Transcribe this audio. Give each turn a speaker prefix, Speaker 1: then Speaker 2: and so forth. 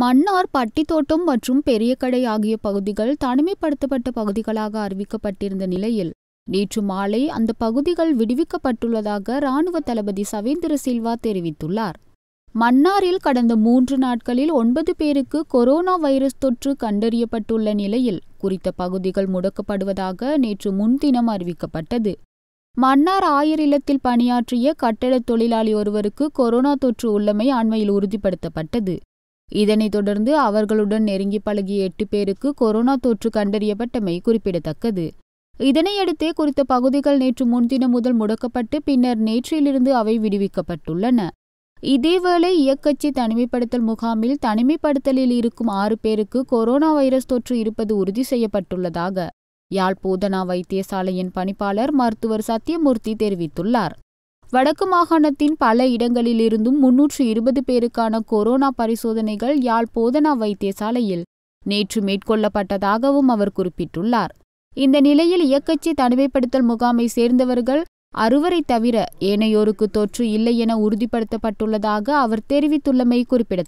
Speaker 1: மன்னார் பட்டித்தோட்டம் மற்றும் பெரியகடை ஆகிய பகுதிகள் தனிமைப்படுத்தப்பட்ட பகுதிகளாக அறிவிக்கப்பட்டிருந்த நிலையில் நேற்று மாலை அந்த பகுதிகள் விடுவிக்கப்பட்டுள்ளதாக இராணுவ தளபதி சவேந்திர சில்வா தெரிவித்துள்ளார் மன்னாரில் கடந்த மூன்று நாட்களில் ஒன்பது பேருக்கு கொரோனா வைரஸ் தொற்று கண்டறியப்பட்டுள்ள நிலையில் குறித்த பகுதிகள் முடக்கப்படுவதாக நேற்று முன்தினம் அறிவிக்கப்பட்டது மன்னார் ஆயர் இல்லத்தில் பணியாற்றிய கட்டடத் தொழிலாளி ஒருவருக்கு கொரோனா தொற்று உள்ளமை அண்மையில் உறுதிப்படுத்தப்பட்டது இதனைத் தொடர்ந்து அவர்களுடன் நெருங்கி பழகிய எட்டு பேருக்கு கொரோனா தொற்று கண்டறியப்பட்டமை குறிப்பிடத்தக்கது இதனையடுத்தே குறித்த பகுதிகள் நேற்று முன்தினம் முதல் முடக்கப்பட்டு பின்னர் நேற்றிலிருந்து அவை விடுவிக்கப்பட்டுள்ளன இதேவேளை இயக்கச்சி தனிமைப்படுத்தல் முகாமில் தனிமைப்படுத்தலில் இருக்கும் ஆறு பேருக்கு கொரோனா வைரஸ் தொற்று இருப்பது உறுதி செய்யப்பட்டுள்ளதாக யாழ் பூதனா வைத்தியசாலையின் பணிப்பாளர் மருத்துவர் சத்யமூர்த்தி தெரிவித்துள்ளார் வடக்கு மாகாணத்தின் பல இடங்களிலிருந்தும் முன்னூற்று இருபது பேருக்கான கொரோனா பரிசோதனைகள் யாழ் போதனா வைத்தியசாலையில் நேற்று மேற்கொள்ளப்பட்டதாகவும் அவர் குறிப்பிட்டுள்ளார் இந்த நிலையில் இயக்கச்சி தனிமைப்படுத்தல் முகாமை சேர்ந்தவர்கள் அறுவரை தவிர ஏனையோருக்கு தொற்று இல்லை என உறுதிப்படுத்தப்பட்டுள்ளதாக அவர் தெரிவித்துள்ளமை குறிப்பிடத்தக்கது